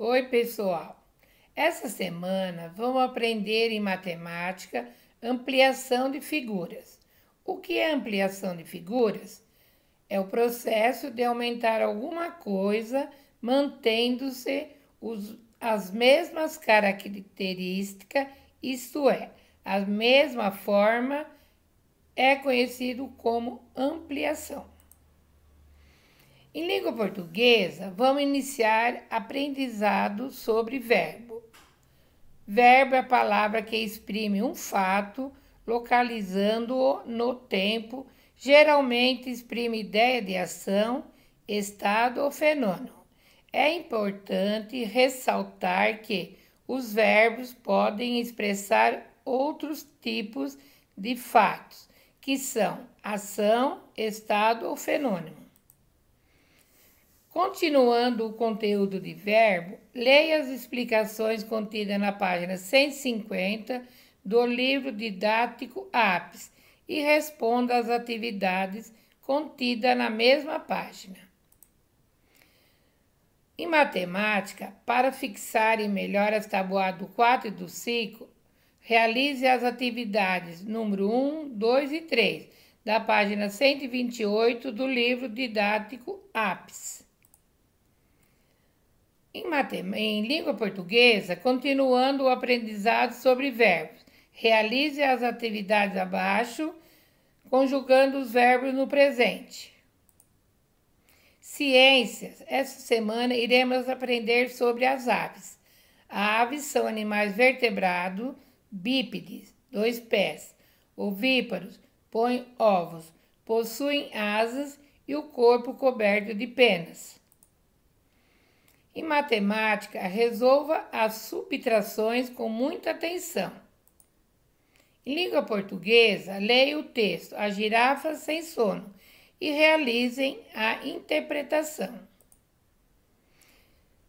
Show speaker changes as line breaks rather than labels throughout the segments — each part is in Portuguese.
Oi, pessoal! Essa semana vamos aprender em matemática ampliação de figuras. O que é ampliação de figuras? É o processo de aumentar alguma coisa mantendo-se as mesmas características, isto é, a mesma forma, é conhecido como ampliação. Em língua portuguesa, vamos iniciar aprendizado sobre verbo. Verbo é a palavra que exprime um fato, localizando-o no tempo, geralmente exprime ideia de ação, estado ou fenômeno. É importante ressaltar que os verbos podem expressar outros tipos de fatos, que são ação, estado ou fenômeno. Continuando o conteúdo de verbo, leia as explicações contidas na página 150 do livro didático APES e responda às atividades contidas na mesma página. Em matemática, para fixarem melhor as tabuadas do 4 e do 5, realize as atividades número 1, 2 e 3 da página 128 do livro didático APES. Em, matem em língua portuguesa, continuando o aprendizado sobre verbos, realize as atividades abaixo, conjugando os verbos no presente. Ciências. Esta semana iremos aprender sobre as aves. Aves são animais vertebrados, bípedes, dois pés, ovíparos, põem ovos, possuem asas e o corpo coberto de penas. Em matemática, resolva as subtrações com muita atenção. Em língua portuguesa, leia o texto As Girafas Sem Sono e realizem a interpretação.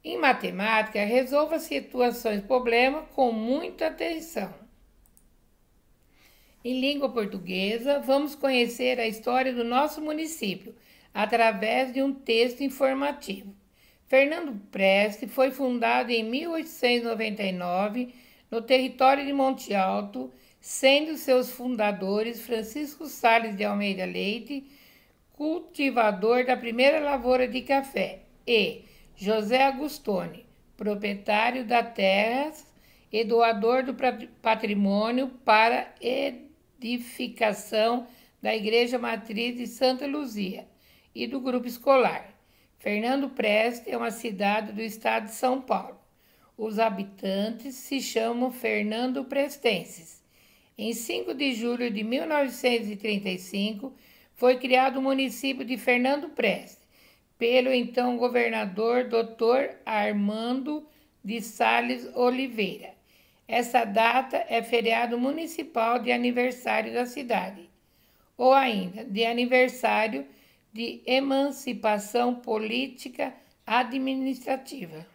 Em matemática, resolva situações problema com muita atenção. Em língua portuguesa, vamos conhecer a história do nosso município através de um texto informativo. Fernando Preste foi fundado em 1899 no território de Monte Alto, sendo seus fundadores Francisco Sales de Almeida Leite, cultivador da primeira lavoura de café, e José Agustoni, proprietário da terras e doador do patrimônio para edificação da Igreja Matriz de Santa Luzia e do grupo escolar. Fernando Preste é uma cidade do estado de São Paulo. Os habitantes se chamam Fernando Prestenses. Em 5 de julho de 1935, foi criado o município de Fernando Preste, pelo então governador Dr. Armando de Sales Oliveira. Essa data é feriado municipal de aniversário da cidade, ou ainda de aniversário de emancipação política administrativa.